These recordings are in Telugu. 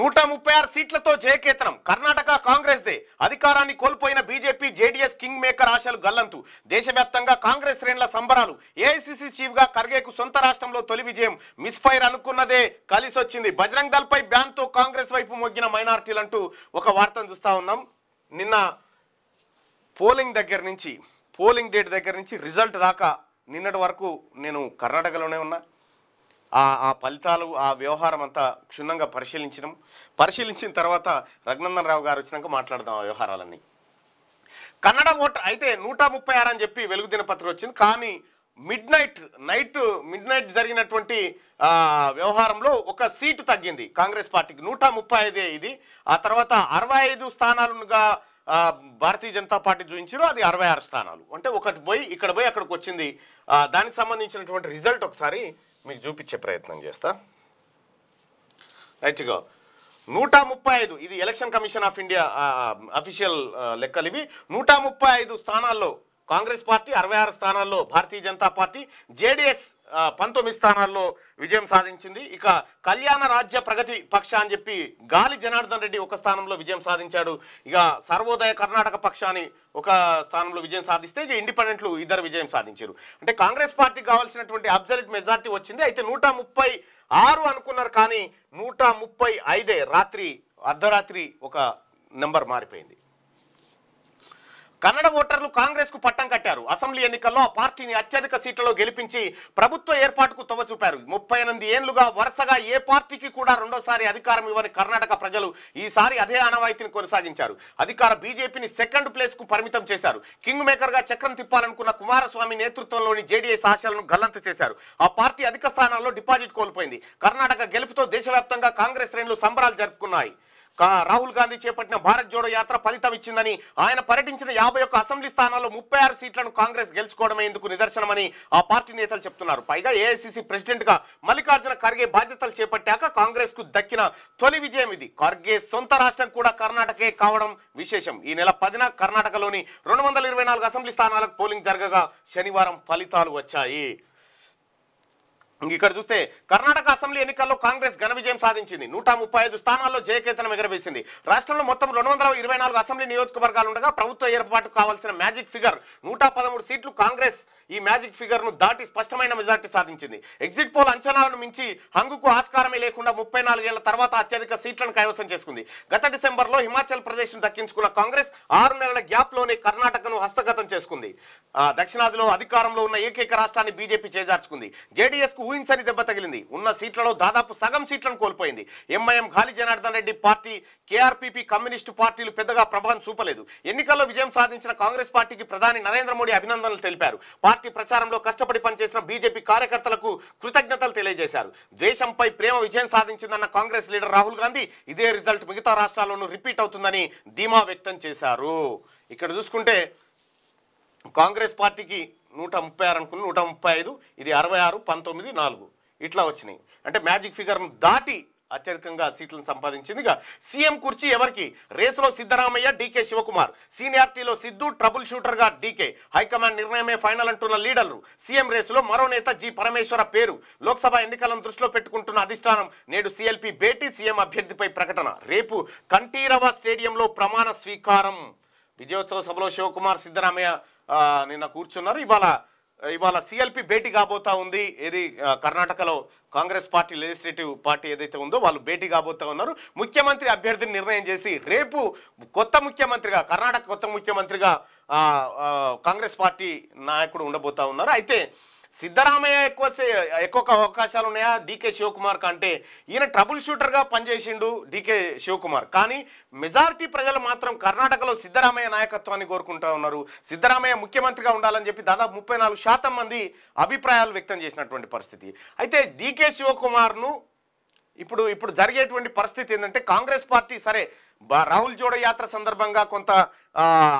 నూట ముప్పై ఆరు సీట్లతో జయకేతనం కర్ణాటక కాంగ్రెస్ దే అధికారాన్ని కోల్పోయిన బీజేపీ జేడీఎస్ కింగ్ మేకర్ ఆశలు గల్లంతు దేశవ్యాప్తంగా కాంగ్రెస్ శ్రేణుల సంబరాలు ఏఐసిసి చీఫ్ గా ఖర్గేకు సొంత రాష్ట్రంలో తొలి విజయం మిస్ ఫైర్ అనుకున్నదే కలిసొచ్చింది బజరంగ్ దళ్ పై బ్యాన్ తో కాంగ్రెస్ వైపు మొగ్గిన మైనార్టీలు అంటూ ఒక వార్తను చూస్తా ఉన్నాం నిన్న పోలింగ్ దగ్గర నుంచి పోలింగ్ డేట్ దగ్గర నుంచి రిజల్ట్ దాకా నిన్నటి వరకు నేను కర్ణాటకలోనే ఉన్నా ఆ ఫలితాలు ఆ వ్యవహారం అంతా క్షుణ్ణంగా పరిశీలించడం పరిశీలించిన తర్వాత రఘునందనరావు రావు గారు వచ్చినాక మాట్లాడదాం ఆ వ్యవహారాలన్నీ కన్నడ ఓటర్ అయితే నూట ముప్పై ఆరు అని చెప్పి వెలుగు దినపత్రిక వచ్చింది కానీ midnight night midnight జరిగినటువంటి వ్యవహారంలో ఒక సీటు తగ్గింది కాంగ్రెస్ పార్టీకి నూట ముప్పై ఐదే ఇది ఆ తర్వాత అరవై ఐదు స్థానాలుగా భారతీయ జనతా పార్టీ చూపించారు అది అరవై ఆరు స్థానాలు అంటే ఒకటి పోయి ఇక్కడ పోయి అక్కడికి వచ్చింది దానికి సంబంధించినటువంటి రిజల్ట్ ఒకసారి మీకు చూపించే ప్రయత్నం చేస్తా రైట్గా నూట ముప్పై ఐదు ఇది election commission of India official లెక్కలు ఇవి నూట ముప్పై ఐదు స్థానాల్లో కాంగ్రెస్ పార్టీ అరవై ఆరు స్థానాల్లో భారతీయ జనతా పార్టీ జేడిఎస్ పంతొమ్మిది స్థానాల్లో విజయం సాధించింది ఇక కళ్యాణ రాజ్య ప్రగతి పక్ష అని చెప్పి గాలి జనార్దన్ రెడ్డి ఒక స్థానంలో విజయం సాధించాడు ఇక సర్వోదయ కర్ణాటక పక్షాన్ని ఒక స్థానంలో విజయం సాధిస్తే ఇక ఇండిపెండెంట్లు ఇద్దరు విజయం సాధించారు అంటే కాంగ్రెస్ పార్టీకి కావాల్సినటువంటి అబ్జల్యూట్ మెజార్టీ వచ్చింది అయితే నూట ముప్పై ఆరు అనుకున్నారు కానీ నూట ముప్పై ఐదే రాత్రి అర్ధరాత్రి ఒక నెంబర్ మారిపోయింది కన్నడ ఓటర్లు కాంగ్రెస్ కు పట్టం కట్టారు అసెంబ్లీ ఎన్నికల్లో ఆ పార్టీని అత్యధిక సీట్లలో గెలిపించి ప్రభుత్వ ఏర్పాటుకు తొవ్వ చూపారు ముప్పై ఎనిమిది ఏళ్లుగా వరుసగా ఏ పార్టీకి కూడా రెండోసారి అధికారం ఇవ్వని కర్ణాటక ప్రజలు ఈసారి అదే ఆనవాయితీని కొనసాగించారు అధికార బీజేపీని సెకండ్ ప్లేస్ కు పరిమితం చేశారు కింగ్ మేకర్ గా చక్రం తిప్పాలనుకున్న కుమారస్వామి నేతృత్వంలోని జేడీఎస్ ఆశలను గల్లంతు చేశారు ఆ పార్టీ అధిక స్థానాల్లో డిపాజిట్ కోల్పోయింది కర్ణాటక గెలుపుతో దేశవ్యాప్తంగా కాంగ్రెస్ శ్రేణులు సంబరాలు జరుపుకున్నాయి రాహుల్ గాంధీ చేపట్టిన భారత్ జోడో యాత్ర ఫలితం ఇచ్చిందని ఆయన పర్యటించిన యాభై ఒక్క అసెంబ్లీ స్థానాల్లో ముప్పై ఆరు సీట్లను కాంగ్రెస్ గెలుచుకోవడమే ఇందుకు నిదర్శనమని ఆ పార్టీ నేతలు చెప్తున్నారు పైగా ఏఐసిసి ప్రెసిడెంట్ గా మల్లికార్జున ఖర్గే బాధ్యతలు చేపట్టాక కాంగ్రెస్ కు దక్కిన తొలి విజయం ఇది ఖర్గే సొంత రాష్ట్రం కూడా కర్ణాటకే కావడం విశేషం ఈ నెల పదిన కర్ణాటకలోని రెండు అసెంబ్లీ స్థానాలకు పోలింగ్ జరగగా శనివారం ఫలితాలు వచ్చాయి ఇక్కడ చూస్తే కర్ణాటక అసెంబ్లీ ఎన్నికల్లో కాంగ్రెస్ ఘన విజయం సాధించింది నూట ముప్పై ఐదు స్థానాల్లో జయకేతనం ఎగరవేసింది రాష్ట్రంలో మొత్తం రెండు వందల ఇరవై నాలుగు అసెంబ్లీ నియోజకవర్గాలు ఉండగా ప్రభుత్వ ఏర్పాటు కావాల్సిన మ్యాజిక్ ఫిగర్ నూట పదమూడు సీట్లు కాంగ్రెస్ ఈ మ్యాజిక్ ఫిగర్ ను దాటి స్పష్టమైన మెజార్టీ సాధించింది ఎగ్జిట్ పోల్ అంచనాలను మించి హంగుకు ఆస్కారమే లేకుండా ముప్పై నాలుగేళ్ల తర్వాత అత్యధిక సీట్లను కైవసం చేసుకుంది గత డిసెంబర్ లో హిమాచల్ ప్రదేశ్ దక్కించుకున్న కాంగ్రెస్ ఆరు నెలల గ్యాప్ లోనే కర్ణాటకను హస్తగతం చేసుకుంది దక్షిణాదిలో అధికారంలో ఉన్న ఏకైక రాష్ట్రాన్ని బీజేపీ చేజార్చుకుంది కు ఊహించని దెబ్బ తగిలింది ఉన్న సీట్లలో దాదాపు సగం సీట్లను కోల్పోయింది MIM Gali Janardhan Reddy party KRPP communist పార్టీలు పెద్దగా ప్రభావం చూపలేదు ఎన్నికల్లో విజయం సాధించిన కాంగ్రెస్ పార్టీకి ప్రధాని నరేంద్ర మోడీ అభినందనలు తెలిపారు పార్టీ ప్రచారంలో కష్టపడి పనిచేసిన బీజేపీ కార్యకర్తలకు కృతజ్ఞతలు తెలియజేశారు దేశంపై ప్రేమ విజయం సాధించిందన్న కాంగ్రెస్ లీడర్ రాహుల్ గాంధీ ఇదే రిజల్ట్ మిగతా రాష్ట్రాల్లోనూ రిపీట్ అవుతుందని ధీమా వ్యక్తం చేశారు ఇక్కడ చూసుకుంటే కాంగ్రెస్ పార్టీకి నూట ముప్పై ఆరు అనుకున్న నూట ముప్పై ఐదు ఇది అరవై ఆరు పంతొమ్మిది నాలుగు ఇట్లా వచ్చినాయి అంటే మ్యాజిక్ ఫిగర్ను దాటి అత్యధికంగా సీట్లను సంపాదించింది ఇక సీఎం కుర్చీ ఎవరికి రేసులో సిద్ధరామయ్య డీకే శివకుమార్ సీనియార్టీలో సిద్ధు ట్రబుల్ షూటర్గా డీకే హైకమాండ్ నిర్ణయమే ఫైనల్ అంటున్న లీడర్లు సీఎం రేసులో మరో నేత జి పరమేశ్వర పేరు లోక్సభ ఎన్నికలను దృష్టిలో పెట్టుకుంటున్న అధిష్టానం నేడు సీఎల్పీ భేటీ సీఎం అభ్యర్థిపై ప్రకటన రేపు కంఠీరవ స్టేడియంలో ప్రమాణ స్వీకారం విజయోత్సవ సభలో శివకుమార్ సిద్ధరామయ్య నిన్న కూర్చున్నారు ఇవాళ ఇవాళ సిఎల్పి భేటీ కాబోతా ఉంది ఏది కర్ణాటకలో కాంగ్రెస్ పార్టీ లెజిస్లేటివ్ పార్టీ ఏదైతే ఉందో వాళ్ళు భేటీ కాబోతా ఉన్నారు ముఖ్యమంత్రి అభ్యర్థిని నిర్ణయం చేసి రేపు కొత్త ముఖ్యమంత్రిగా కర్ణాటక కొత్త ముఖ్యమంత్రిగా కాంగ్రెస్ పార్టీ నాయకుడు ఉండబోతా ఉన్నారు అయితే సిద్ధరామయ్య ఎక్కువ ఎక్కువ అవకాశాలు ఉన్నాయా డీకే శివకుమార్ కంటే ఈయన ట్రబుల్ షూటర్గా పనిచేసిండు డీకే శివకుమార్ కానీ మెజారిటీ ప్రజలు మాత్రం కర్ణాటకలో సిద్ధరామయ్య నాయకత్వాన్ని కోరుకుంటా ఉన్నారు సిద్ధరామయ్య ముఖ్యమంత్రిగా ఉండాలని చెప్పి దాదాపు ముప్పై శాతం మంది అభిప్రాయాలు వ్యక్తం చేసినటువంటి పరిస్థితి అయితే డీకే శివకుమార్ను ఇప్పుడు ఇప్పుడు జరిగేటువంటి పరిస్థితి ఏంటంటే కాంగ్రెస్ పార్టీ సరే రాహుల్ జోడో యాత్ర సందర్భంగా కొంత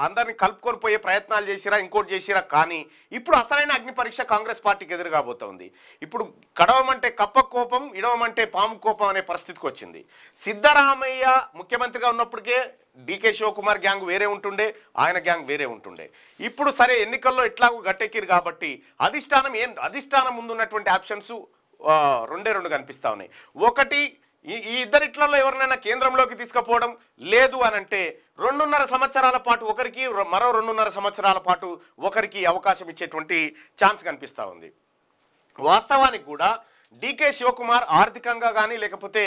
అందరిని కలుపుకొనిపోయే ప్రయత్నాలు చేసిరా ఇంకోటి చేసిరా కానీ ఇప్పుడు అసలైన అగ్ని పరీక్ష కాంగ్రెస్ పార్టీకి ఎదురు కాబోతోంది ఇప్పుడు కడవమంటే కప్ప కోపం ఇడవమంటే పాము కోపం అనే పరిస్థితికి వచ్చింది సిద్ధరామయ్య ముఖ్యమంత్రిగా ఉన్నప్పటికే డీకే శివకుమార్ గ్యాంగ్ వేరే ఉంటుండే ఆయన గ్యాంగ్ వేరే ఉంటుండే ఇప్పుడు సరే ఎన్నికల్లో ఎట్లాగూ గట్టెక్కిరు కాబట్టి అధిష్టానం ఏం అధిష్టానం ముందున్నటువంటి ఆప్షన్స్ రెండే రెండు కనిపిస్తూ ఉన్నాయి ఒకటి ఈ ఇద్దరిట్లలో ఎవరినైనా కేంద్రంలోకి తీసుకుపోవడం లేదు అని అంటే రెండున్నర సంవత్సరాల పాటు ఒకరికి మరో రెండున్నర సంవత్సరాల పాటు ఒకరికి అవకాశం ఇచ్చేటువంటి ఛాన్స్ కనిపిస్తూ ఉంది వాస్తవానికి కూడా డికే శివకుమార్ ఆర్థికంగా కానీ లేకపోతే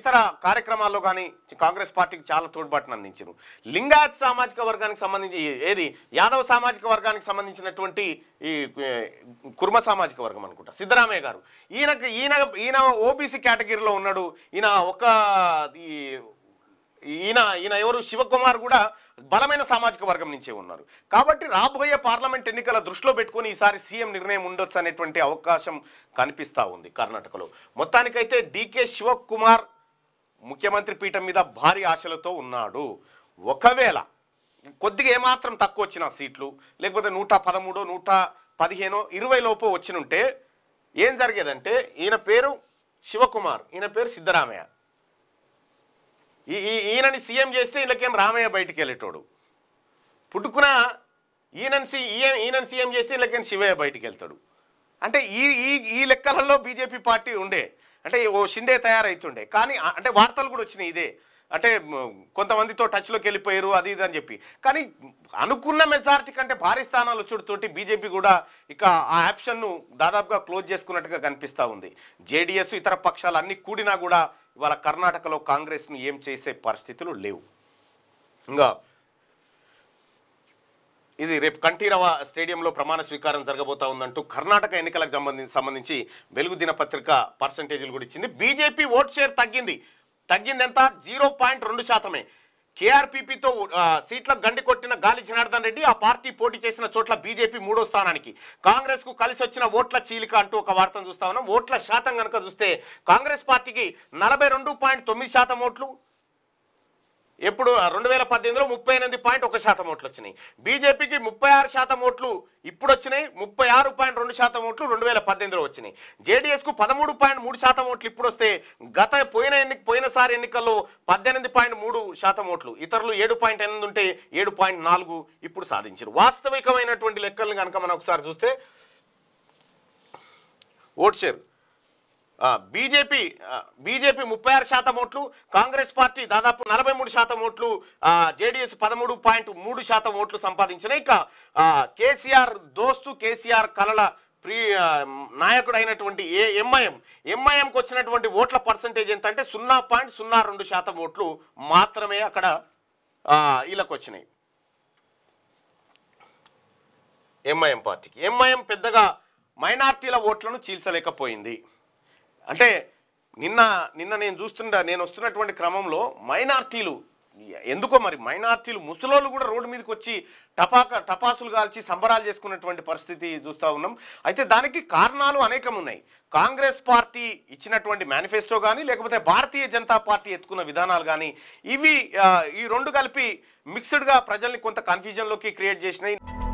ఇతర కార్యక్రమాల్లో కానీ కాంగ్రెస్ పార్టీకి చాలా తోడ్పాటును అందించారు లింగాయత్ సామాజిక వర్గానికి సంబంధించి ఏది యాదవ సామాజిక వర్గానికి సంబంధించినటువంటి ఈ కుర్మ సామాజిక వర్గం అనుకుంటా సిద్ధరామయ్య గారు ఈయన ఈయన ఈయన ఓబీసీ కేటగిరీలో ఉన్నాడు ఈయన ఒక ఈ ఈయన ఈయన ఎవరు శివకుమార్ కూడా బలమైన సామాజిక వర్గం నుంచే ఉన్నారు కాబట్టి రాబోయే పార్లమెంట్ ఎన్నికల దృష్టిలో పెట్టుకుని ఈసారి సీఎం నిర్ణయం ఉండొచ్చు అనేటువంటి అవకాశం కనిపిస్తూ ఉంది కర్ణాటకలో మొత్తానికైతే డీకే శివకుమార్ ముఖ్యమంత్రి పీఠం మీద భారీ ఆశలతో ఉన్నాడు ఒకవేళ కొద్దిగా ఏమాత్రం తక్కువ వచ్చిన సీట్లు లేకపోతే నూట పదమూడో నూట పదిహేనో ఇరవై లోపు వచ్చినుంటే ఏం జరిగేదంటే ఈయన పేరు శివకుమార్ ఈయన పేరు సిద్ధరామయ్య ఈయనని సీఎం చేస్తే ఇళ్ళకేం రామయ్య బయటికి వెళ్ళేటోడు పుట్టుకున ఈయనని సీ ఈయనని సీఎం చేస్తే ఇళ్ళకేం శివయ్య బయటికి వెళ్తాడు అంటే ఈ ఈ ఈ లెక్కలలో బీజేపీ పార్టీ ఉండే అంటే ఓ షిండే తయారవుతుండే కానీ అంటే వార్తలు కూడా వచ్చినాయి ఇదే అంటే కొంతమందితో టచ్లోకి వెళ్ళిపోయారు అది ఇది అని చెప్పి కానీ అనుకున్న మెజారిటీ కంటే భారీ స్థానాలు వచ్చుడుతోటి బీజేపీ కూడా ఇక ఆ ఆప్షన్ను దాదాపుగా క్లోజ్ చేసుకున్నట్టుగా కనిపిస్తూ ఉంది జేడీఎస్ ఇతర పక్షాలు అన్ని కూడినా కూడా ఇవాళ కర్ణాటకలో కాంగ్రెస్ను ఏం చేసే పరిస్థితులు లేవు ఇంకా ఇది రేపు కంఠీరవ స్టేడియంలో ప్రమాణ స్వీకారం జరగబోతా ఉందంటూ కర్ణాటక ఎన్నికలకు సంబంధించి సంబంధించి వెలుగు దినపత్రిక పర్సంటేజీలు కూడా ఇచ్చింది బీజేపీ ఓట్ షేర్ తగ్గింది తగ్గింది ఎంత జీరో పాయింట్ రెండు శాతమే కేఆర్పీపీతో సీట్ల గండి కొట్టిన గాలి జనార్దన్ రెడ్డి ఆ పార్టీ పోటీ చేసిన చోట్ల బీజేపీ మూడో స్థానానికి కాంగ్రెస్ కు కలిసి వచ్చిన ఓట్ల చీలిక అంటూ ఒక వార్తను చూస్తా ఉన్నాం ఓట్ల శాతం కనుక చూస్తే కాంగ్రెస్ పార్టీకి నలభై శాతం ఓట్లు ఎప్పుడు రెండు వేల పద్దెనిమిదిలో ముప్పై ఎనిమిది పాయింట్ ఒక శాతం ఓట్లు వచ్చినాయి బీజేపీకి ముప్పై ఆరు శాతం ఓట్లు ఇప్పుడు వచ్చినాయి ముప్పై ఆరు పాయింట్ రెండు శాతం ఓట్లు రెండు వేల పద్దెనిమిదిలో వచ్చినాయి జేడీఎస్కు పదమూడు పాయింట్ మూడు శాతం ఓట్లు ఇప్పుడు వస్తే గత పోయిన ఎన్ని పోయినసారి ఎన్నికల్లో పద్దెనిమిది పాయింట్ మూడు శాతం ఓట్లు ఇతరులు ఏడు పాయింట్ ఎనిమిది ఉంటే ఏడు పాయింట్ నాలుగు ఇప్పుడు సాధించారు వాస్తవికమైనటువంటి లెక్కలను కనుక మనం ఒకసారి చూస్తే ఓట్ షేర్ బీజేపీ బీజేపీ ముప్పై ఆరు శాతం ఓట్లు కాంగ్రెస్ పార్టీ దాదాపు నలభై మూడు శాతం ఓట్లు జేడిఎస్ పదమూడు పాయింట్ మూడు శాతం ఓట్లు సంపాదించినాయి ఇక కేసీఆర్ దోస్తు కేసీఆర్ కలల ప్రీ నాయకుడైనటువంటి ఏ ఎంఐఎం ఎంఐఎంకి వచ్చినటువంటి ఓట్ల పర్సంటేజ్ ఎంత అంటే సున్నా పాయింట్ సున్నా రెండు శాతం ఓట్లు మాత్రమే అక్కడ వీళ్ళకు వచ్చినాయి ఎంఐఎం పార్టీకి ఎంఐఎం పెద్దగా మైనార్టీల ఓట్లను చీల్చలేకపోయింది అంటే నిన్న నిన్న నేను చూస్తుండ నేను వస్తున్నటువంటి క్రమంలో మైనార్టీలు ఎందుకో మరి మైనార్టీలు ముసలోళ్ళు కూడా రోడ్డు మీదకి వచ్చి టపాక టపాసులు కాల్చి సంబరాలు చేసుకున్నటువంటి పరిస్థితి చూస్తూ ఉన్నాం అయితే దానికి కారణాలు అనేకం ఉన్నాయి కాంగ్రెస్ పార్టీ ఇచ్చినటువంటి మేనిఫెస్టో కానీ లేకపోతే భారతీయ జనతా పార్టీ ఎత్తుకున్న విధానాలు కానీ ఇవి ఈ రెండు కలిపి మిక్స్డ్గా ప్రజల్ని కొంత కన్ఫ్యూజన్లోకి క్రియేట్ చేసినాయి